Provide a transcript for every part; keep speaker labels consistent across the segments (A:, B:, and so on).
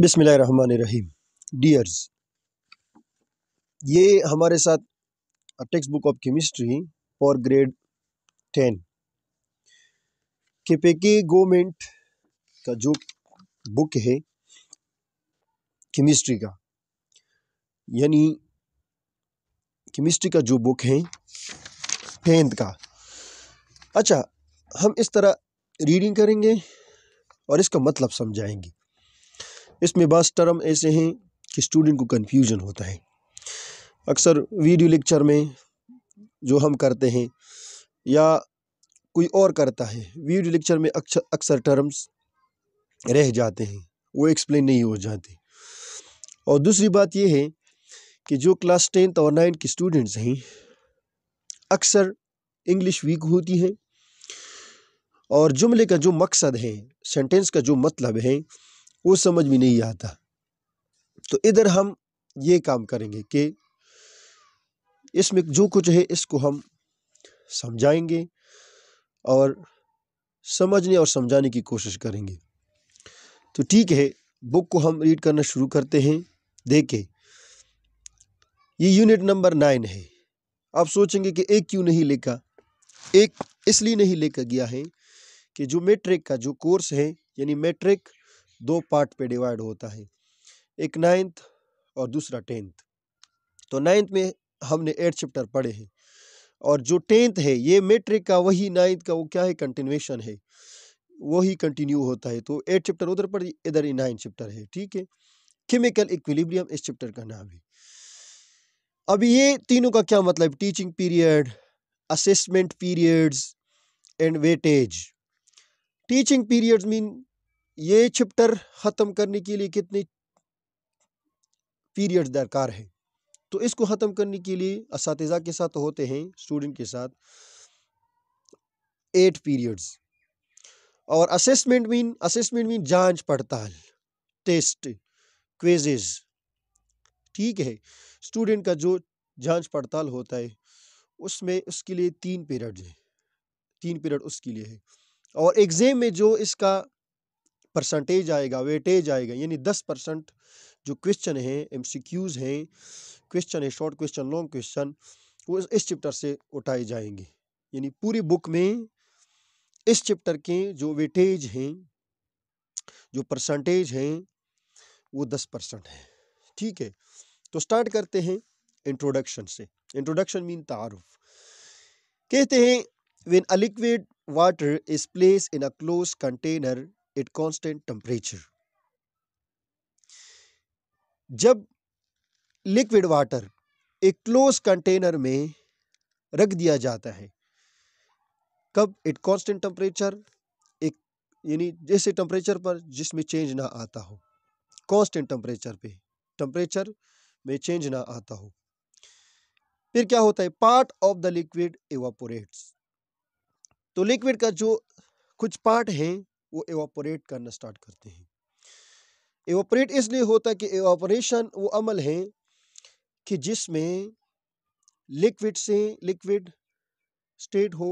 A: बिसमीम डियर्स ये हमारे साथ text book of chemistry for grade ten के पेके का जो बुक है केमिस्ट्री का यानी केमिस्ट्री का जो बुक है टेंथ का अच्छा हम इस तरह रीडिंग करेंगे और इसका मतलब समझाएंगे इसमें बस टर्म ऐसे हैं कि स्टूडेंट को कन्फ्यूजन होता है अक्सर वीडियो लेक्चर में जो हम करते हैं या कोई और करता है वीडियो लेक्चर में अक्सर टर्म्स रह जाते हैं वो एक्सप्लेन नहीं हो जाते और दूसरी बात यह है कि जो क्लास टेंथ और नाइन्थ के स्टूडेंट्स हैं अक्सर इंग्लिश वीक होती है और जुमले का जो मकसद है सेंटेंस का जो मतलब है वो समझ में नहीं आता तो इधर हम ये काम करेंगे कि इसमें जो कुछ है इसको हम समझाएंगे और समझने और समझाने की कोशिश करेंगे तो ठीक है बुक को हम रीड करना शुरू करते हैं देखें ये यूनिट नंबर नाइन है आप सोचेंगे कि एक क्यों नहीं लेकर एक इसलिए नहीं लेकर गया है कि जो मैट्रिक का जो कोर्स है यानी मैट्रिक दो पार्ट पे डिवाइड होता है एक नाइन्थ और दूसरा टेंथ तो नाइन्थ में हमने एट चैप्टर पढ़े हैं और जो टेंथ है ये मेट्रिक का वही नाइन्थ का वो क्या है कंटिन्यूशन है वही कंटिन्यू होता है तो एट चैप्टर उधर पर इधर ही नाइन्थ चैप्टर है ठीक है केमिकल इक्विलिब्रियम इस चैप्टर का नाम है अब ये तीनों का क्या मतलब teaching period assessment periods and weightage teaching periods mean ये चैप्टर ख़त्म करने के लिए कितने पीरियड दरकार है तो इसको ख़त्म करने के लिए इस के साथ होते हैं स्टूडेंट के साथ एट पीरियड्स और असेसमेंट मीन असेसमेंट मीन जांच पड़ताल टेस्ट क्वेजेज ठीक है स्टूडेंट का जो जांच पड़ताल होता है उसमें उसके लिए तीन पीरियड है तीन पीरियड उसके लिए है और एग्ज़ाम में जो इसका परसेंटेज आएगा वेटेज आएगा यानी दस परसेंट जो क्वेश्चन हैं एम हैं क्वेश्चन है शॉर्ट क्वेश्चन लॉन्ग क्वेश्चन वो इस चैप्टर से उठाए जाएंगे यानी पूरी बुक में इस चैप्टर के जो वेटेज हैं जो परसेंटेज हैं वो दस परसेंट हैं ठीक है तो स्टार्ट करते हैं इंट्रोडक्शन से इंट्रोडक्शन मीन तारुफ कहते हैं when a liquid water is place in a close container at constant temperature जब लिक्विड वाटर एक क्लोज कंटेनर में रख दिया जाता है कब एट कांस्टेंट टेम्परेचर एक यानी जैसे टेम्परेचर पर जिसमें चेंज ना आता हो कांस्टेंट टेम्परेचर पे टेम्परेचर में चेंज ना आता हो फिर क्या होता है part of the liquid evaporates तो लिक्विड का जो कुछ पार्ट हैं वो एवापोरेट करना स्टार्ट करते हैं एवोपरेट इसलिए होता है कि एवापोरेशन वो अमल है कि जिसमें लिक्विड से लिक्विड स्टेट हो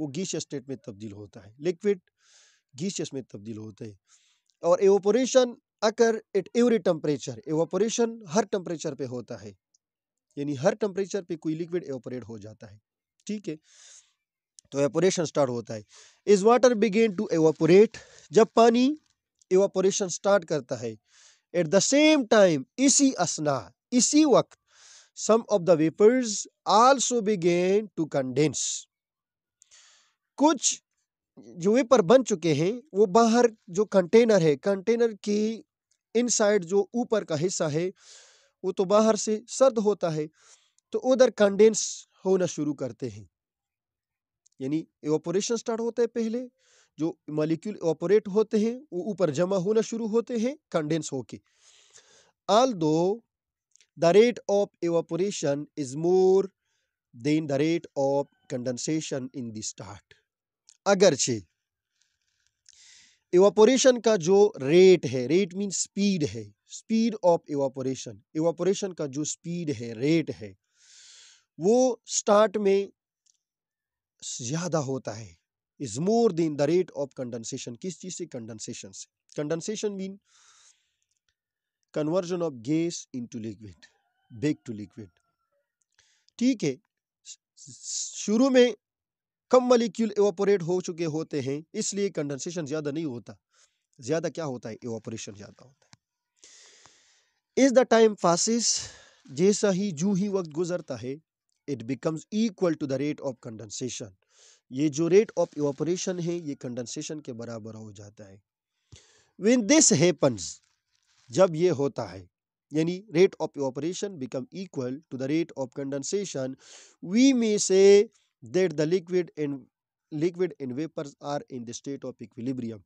A: वो गीश स्टेट में तब्दील होता है लिक्विड गीशियस में तब्दील होता है और एवोपोरेशन अगर एट एवरी टेम्परेचर एवोपोरेशन हर टेम्परेचर पे होता है यानी हर टेम्परेचर पे कोई लिक्विड एवोपोरेट हो जाता है ठीक है तो एवोपोरेशन स्टार्ट होता है is water begin to evaporate जब पानी एवोपोरेशन स्टार्ट करता है एट द सेम टाइम इसी असना इसी वक्त some of the vapours also begin to condense कुछ जो वेपर बन चुके हैं वो बाहर जो कंटेनर है कंटेनर की इनसाइड जो ऊपर का हिस्सा है वो तो बाहर से सर्द होता है तो उधर कंडेंस होना शुरू करते हैं यानी एवोपोरेशन स्टार्ट होता है पहले जो मॉलिक्यूल ऑपरेट होते हैं वो ऊपर जमा होना शुरू होते हैं कंडेंस होके although the rate of evaporation is more than the rate of condensation in the start अगरचे एवोपोरेशन का जो रेट है रेट मीन स्पीड है स्पीड ऑफ एवोपोरेशन एवोपोरेशन का जो स्पीड है रेट है वो स्टार्ट में ज़्यादा होता है is more than the rate of condensation किस चीज़ से कंडेंसेशन से condensation mean conversion of gas into liquid back to liquid ठीक है शुरू में कम मलिक्यूल एवोपोरेट हो चुके होते हैं इसलिए कंडेंसेशन ज़्यादा नहीं होता ज़्यादा क्या होता है एवोपोरेशन ज़्यादा होता है इज़ द टाइम फासिस जैसा ही जू ही वक्त गुजरता है it becomes equal to the rate of condensation ये जो रेट ऑफ इवापोरेशन है ये कंडेंसेशन के बराबर हो जाता है व्हेन दिस हैपन्स जब ये होता है यानी rate of evaporation become equal to the rate of condensation we may say that the liquid and liquid and vapours are in the state of equilibrium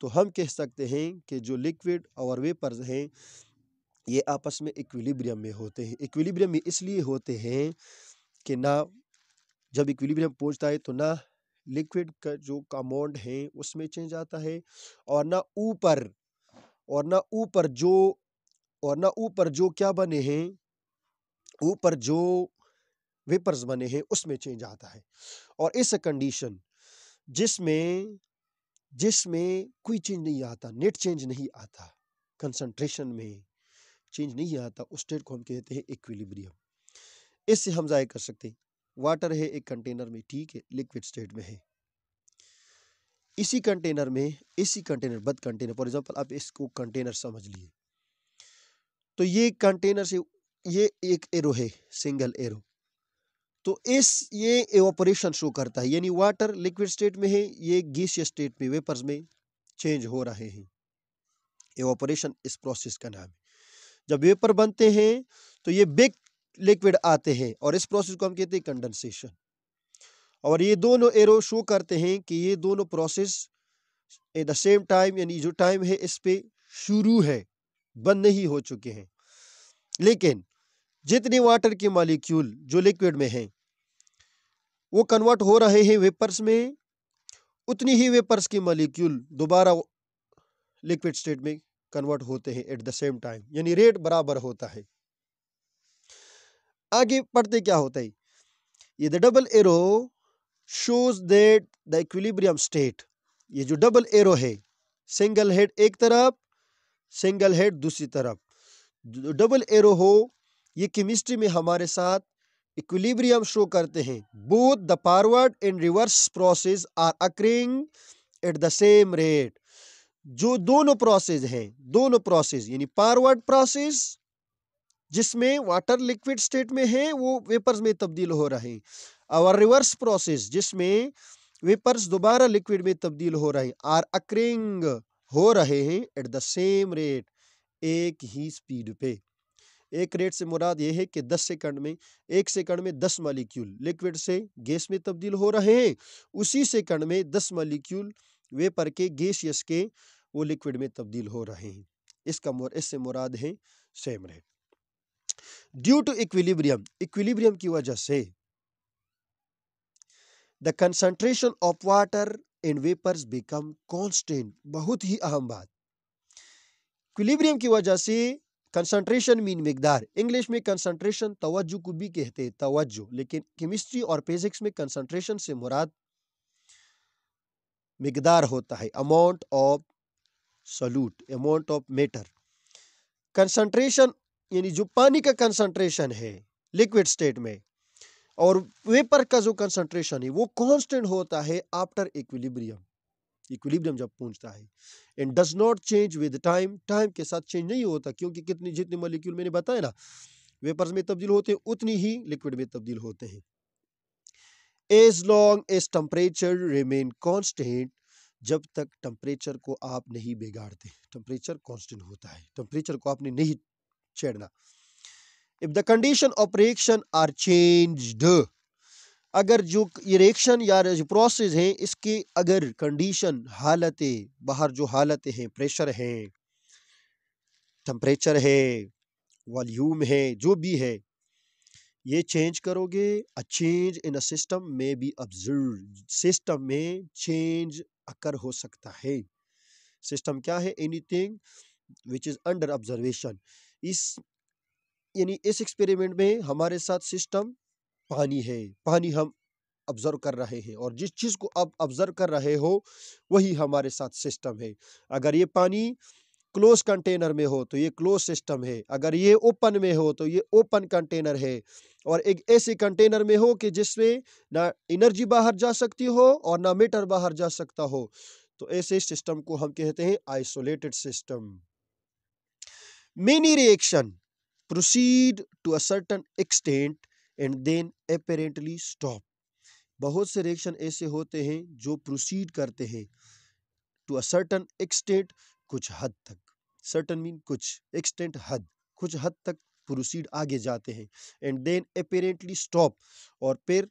A: तो हम कह सकते हैं कि जो लिक्विड और वेपर्स हैं ये आपस में इक्विलिब्रियम में होते हैं इक्विलिब्रियम में इसलिए होते हैं कि ना जब इक्विलिब्रियम पहुंचता है तो ना लिक्विड का जो कामोंड है उसमें चेंज आता है और ना ऊपर और ना ऊपर जो और ना ऊपर जो क्या बने हैं ऊपर जो वेपर्स बने हैं उसमें चेंज आता है और इस कंडीशन जिसमें जिसमें कोई चेंज नहीं आता नेट चेंज नहीं आता कंसंट्रेशन में चेंज नहीं आता उस स्टेट को हम कहते हैं इक्विलिब्रियम इससे हम ज़ाय कर सकते हैं वाटर है एक कंटेनर में ठीक है लिक्विड स्टेट में है इसी कंटेनर में इसी कंटेनर बद कंटेनर फॉर एग्जांपल आप इसको कंटेनर समझ लिए तो ये कंटेनर से ये एक एरो है सिंगल एरो तो इस ये एवोपरेशन शो करता है यानी वाटर लिक्विड स्टेट में है ये गीस स्टेट में वेपर्स में चेंज हो रहे हैं एवोपरेशन इस प्रोसेस का नाम है जब वेपर बनते हैं तो ये बिग लिक्विड आते हैं और इस प्रोसेस को हम कहते हैं कंडेंसेशन और ये दोनों एरो शो करते हैं कि ये दोनों process at the same time यानी जो टाइम है इस पे शुरू है बंद नहीं हो चुके हैं लेकिन जितने वाटर के मालिक्यूल जो लिक्विड में हैं वो कन्वर्ट हो रहे हैं वेपर्स में उतनी ही वेपर्स के मालिक्यूल दोबारा लिक्विड स्टेट में कन्वर्ट होते हैं एट द सेम टाइम यानी रेट बराबर होता है आगे पढ़ते क्या होता है ये the double arrow shows that the equilibrium state ये जो डबल एरो है सिंगल हेड एक तरफ सिंगल हेड दूसरी तरफ डबल एरो हो ये केमिस्ट्री में हमारे साथ इक्विलिब्रियम शो करते हैं both the forward and reverse process are occurring at the same rate जो दोनों प्रोसेस हैं दोनों प्रोसेस यानी फॉरवर्ड प्रोसेस जिसमें वाटर लिक्विड स्टेट में है वो वेपर्स में तब्दील हो रहे हैं और रिवर्स प्रोसेस जिसमें वेपर्स दोबारा लिक्विड में तब्दील हो रहे हैं आर अक्रिंग हो रहे हैं एट द सेम रेट एक ही स्पीड पे एक रेट से मुराद ये है कि 10 सेकंड में एक सेकंड में 10 मालिक्यूल लिक्विड से गैस में तब्दील हो रहे हैं उसी सेकंड में 10 मालिक्यूल वेपर के गैसियस के वो लिक्विड में तब्दील हो रहे हैं इसका इससे मुराद है same rate due to equilibrium equilibrium की वजह से the concentration of water in vapours become constant बहुत ही अहम बात इक्विलिब्रियम की वजह से कंसंट्रेशन मीन मिकदार इंग्लिश में कंसंट्रेशन तवज्जो को भी कहते हैं तवज्जो लेकिन केमिस्ट्री और फिजिक्स में कंसंट्रेशन से मुराद मिकदार होता है amount of solute amount of matter concentration यानी जो पानी का कंसंट्रेशन है लिक्विड स्टेट में और वेपर का जो कंसंट्रेशन है वो कांस्टेंट होता है आफ्टर इक्विलिब्रियम इक्विलिब्रियम जब पहुंचता है and does not change with time time के साथ चेंज नहीं होता क्योंकि कितनी जितने मॉलिक्यूल मैंने बताया ना वेपर्स में तब्दील होते हैं उतनी ही लिक्विड में तब्दील होते हैं as long as temperature remain constant जब तक टेम्परेचर को आप नहीं बिगाड़ते टेम्परेचर कॉन्स्टेंट होता है टेम्परेचर को आपने नहीं छेड़ना if the condition of reaction are changed अगर जो ये रिएक्शन या जो प्रोसेस हैं इसकी अगर कंडीशन हालतें बाहर जो हालतें हैं प्रेशर हैं टेम्परेचर है वॉल्यूम है जो भी है ये चेंज करोगे a change in a system में भी ऑब्जर्व सिस्टम में चेंज अकर हो सकता है सिस्टम क्या है anything which is under observation इस यानी इस एक्सपेरिमेंट में हमारे साथ सिस्टम पानी है पानी हम ऑब्जर्व कर रहे हैं और जिस चीज़ को आप ऑब्जर्व कर रहे हो वही हमारे साथ सिस्टम है अगर ये पानी क्लोज कंटेनर में हो तो ये क्लोज सिस्टम है अगर ये ओपन में हो तो ये ओपन कंटेनर है और एक ऐसे कंटेनर में हो कि जिसमें ना एनर्जी बाहर जा सकती हो और ना मीटर बाहर जा सकता हो तो ऐसे सिस्टम को हम कहते हैं isolated system many reaction proceed to a certain extent and then apparently stop बहुत से रिएक्शन ऐसे होते हैं जो प्रोसीड करते हैं टू अ सर्टन एक्सटेंट कुछ हद तक सर्टन मीन कुछ एक्सटेंट हद कुछ हद तक प्रोसीड आगे जाते हैं एंड देन अपेरेंटली स्टॉप और फिर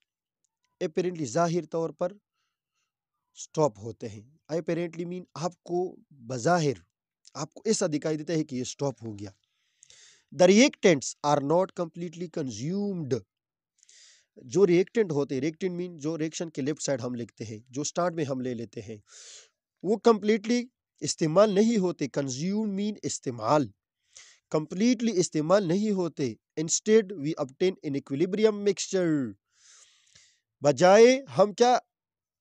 A: अपेरेंटली जाहिर तौर पर स्टॉप होते हैं अपेरेंटली मीन आपको बज़ाहिर आपको ऐसा दिखाई देता है कि ये स्टॉप हो गया the reactants are not completely consumed जो रिएक्टेंट होते हैं रिएक्टेंट मीन जो रिएक्शन के लेफ्ट साइड हम लिखते हैं जो स्टार्ट में हम ले लेते हैं वो कंप्लीटली इस्तेमाल नहीं होते कंज्यूम मीन इस्तेमाल कंप्लीटली इस्तेमाल नहीं होते instead we obtain in equilibrium mixture बजाय हम क्या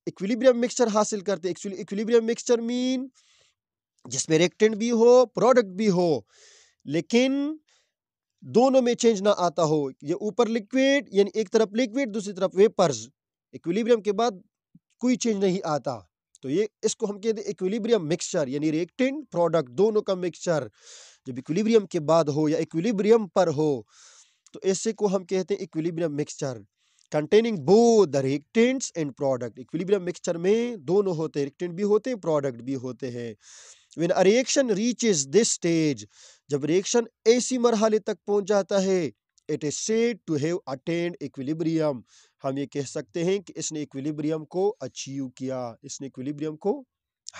A: इक्विलिब्रियम मिक्सचर हासिल करते एक्चुअली इक्विलिब्रियम मिक्सचर मीन जिसमें रेक्टेंट भी हो प्रोडक्ट भी हो लेकिन दोनों में चेंज ना आता हो ये ऊपर लिक्विड यानी एक तरफ लिक्विड दूसरी तरफ वेपर्स इक्विलिब्रियम के बाद कोई चेंज नहीं आता तो ये इसको हम कहते हैं इक्विलिब्रियम मिक्सचर यानी रिएक्टेंट प्रोडक्ट दोनों का मिक्सचर जब इक्विलिब्रियम के बाद हो या इक्विलिब्रियम पर हो तो ऐसे को हम कहते हैं equilibrium mixture containing both reactants and product equilibrium mixture में दोनों होते हैं रिएक्टेंट भी होते हैं प्रोडक्ट भी होते हैं when a reach is this stage जब रिएक्शन ऐसी मरहले तक पहुंच जाता है it is said to have attained equilibrium हम ये कह सकते हैं कि इसने इक्विलिब्रियम को अचीव किया इसने इक्विलिब्रियम को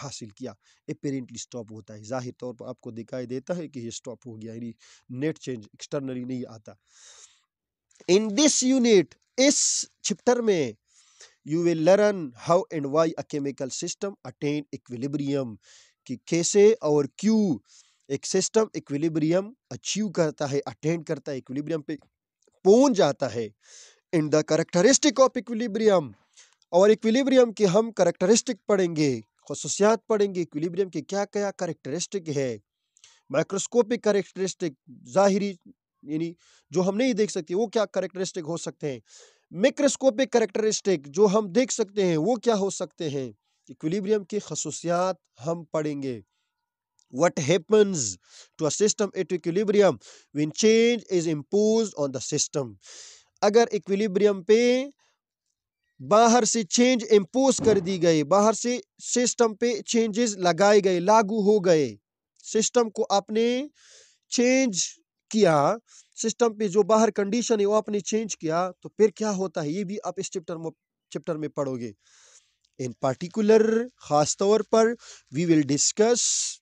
A: हासिल किया अपेरेंटली स्टॉप होता है जाहिर तौर पर आपको दिखाई देता है कि ये स्टॉप हो गया यानी नेट चेंज एक्सटर्नली नहीं आता इन दिस यूनिट इस चैप्टर में you will learn how and why a chemical system attain equilibrium कि कैसे और क्यों एक सिस्टम इक्विलिब्रियम अचीव करता है अटेंड करता है इक्विलिब्रियम पे पहुंच जाता है in the characteristic of equilibrium और इक्विलिब्रियम के हम करेक्टरिस्टिक पढ़ेंगे खसूसियात पढ़ेंगे इक्विलिब्रियम के क्या क्या करेक्टरिस्टिक है माइक्रोस्कोपिक करेक्टरिस्टिक जाहिरी यानी जो हम नहीं देख सकते वो क्या करेक्टरिस्टिक हो सकते हैं माइक्रोस्कोपिक करेक्टरिस्टिक जो हम देख सकते हैं वो क्या हो सकते हैं इक्विलिब्रियम की खसूसियात हम पढ़ेंगे what happens to a system at equilibrium when change is impose on the system अगर इक्विलिब्रियम पे बाहर से चेंज इम्पोज कर दी गई बाहर से सिस्टम पे चेंजेस लगाए गए लागू हो गए सिस्टम को आपने चेंज किया सिस्टम पे जो बाहर कंडीशन है वो आपने चेंज किया तो फिर क्या होता है ये भी आप इस चैप्टर में चैप्टर में पढ़ोगे In particular, khas taur par, we will discuss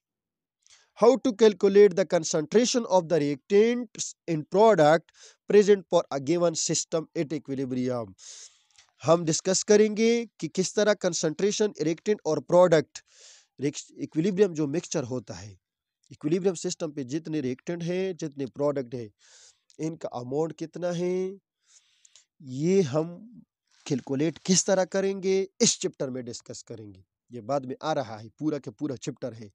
A: how to calculate the concentration of the reactants in product present for a given system at equilibrium. हम डिस्कस करेंगे कि किस तरह कंसंट्रेशन इरेक्टेंट और प्रोडक्ट इक्विलिब्रियम जो मिक्सचर होता है इक्विलिब्रियम सिस्टम पे जितने रिएक्टेंट हैं जितने प्रोडक्ट हैं इनका अमाउंट कितना है ये हम कैलकुलेट किस तरह करेंगे इस चैप्टर में डिस्कस करेंगे ये बाद में आ रहा है पूरा के पूरा चैप्टर है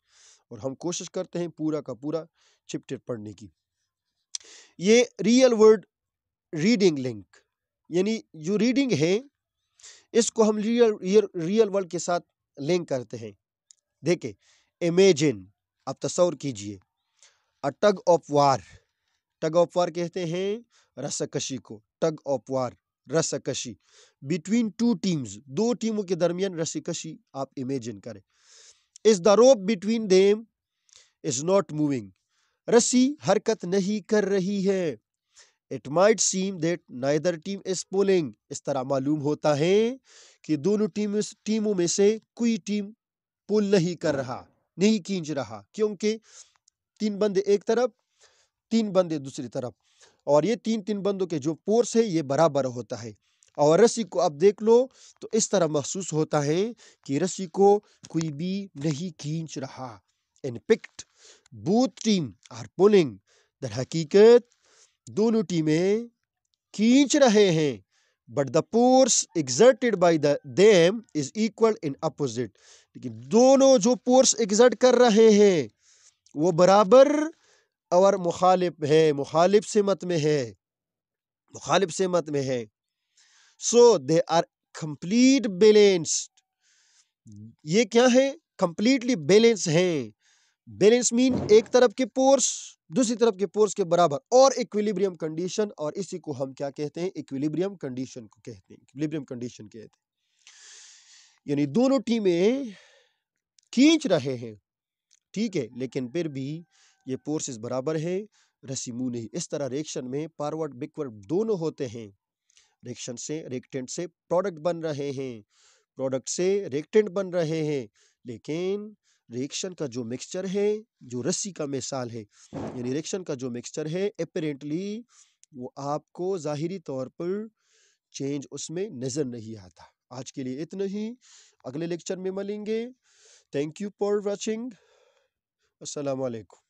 A: और हम कोशिश करते हैं पूरा का पूरा चैप्टर पढ़ने की ये रियल वर्ड रीडिंग लिंक यानी जो रीडिंग है इसको हम रियल रियल वर्ल्ड के साथ लिंक करते हैं देखे इमेजिन आप तस्वर कीजिए अ टग ऑफ वार टग ऑफ वार कहते हैं रसकशी को टग ऑफ वार रसकशी बिटवीन टू टीम्स दो टीमों के दरमियान रसकशी आप इमेजिन करें is the rope between them is not moving रस्सी हरकत नहीं कर रही है it might seem that neither team is pulling इस तरह मालूम होता है कि दोनों टीम टीमों में से कोई टीम पुल नहीं कर रहा नहीं खींच रहा क्योंकि तीन बंदे एक तरफ तीन बंदे दूसरी तरफ और ये तीन तीन बंदों के जो पोर्स है ये बराबर होता है और रस्सी को आप देख लो तो इस तरह महसूस होता है कि रस्सी को कोई भी नहीं खींच रहा in fact both team are pulling दर हकीकत दोनों टीमें खींच रहे हैं but the forces exerted by the them is equal in opposite लेकिन दोनों जो पोर्स एग्जर्ट कर रहे हैं वो बराबर और मुखालिफ है मुखालिफ सिमत में है मुखालिफ सिमत में है so they are complete balanced ये क्या है कंप्लीटली बैलेंस हैं बैलेंस मीन एक तरफ के पोर्स दूसरी तरफ के पोर्स के बराबर और इक्विलिब्रियम कंडीशन और इसी को हम क्या कहते हैं इक्विलिब्रियम कंडीशन को कहते हैं इक्विलिब्रियम कंडीशन कहते हैं यानी दोनों टीमें खींच रहे हैं ठीक है लेकिन फिर भी ये फोर्सेस बराबर है रस्सी मुँह नहीं इस तरह रिएक्शन में पारवर्ड बिकवर्ड दोनों होते हैं रिएक्शन से रिएक्टेंट से प्रोडक्ट बन रहे हैं प्रोडक्ट से रिएक्टेंट बन रहे हैं लेकिन रिएक्शन का जो मिक्सचर है जो रस्सी का मिसाल है यानी रिएक्शन का जो मिक्सचर है अपेरेंटली वो आपको ज़ाहरी तौर पर चेंज उसमें नज़र नहीं आता आज के लिए इतना ही अगले लेक्चर में मिलेंगे थैंक यू फॉर वॉचिंग असलकुम